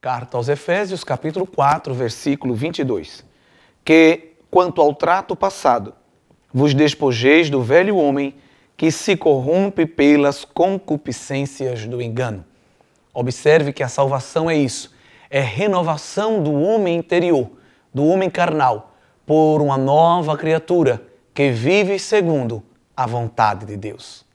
Carta aos Efésios, capítulo 4, versículo 22. Que, quanto ao trato passado, vos despojeis do velho homem que se corrompe pelas concupiscências do engano. Observe que a salvação é isso, é renovação do homem interior, do homem carnal, por uma nova criatura que vive segundo a vontade de Deus.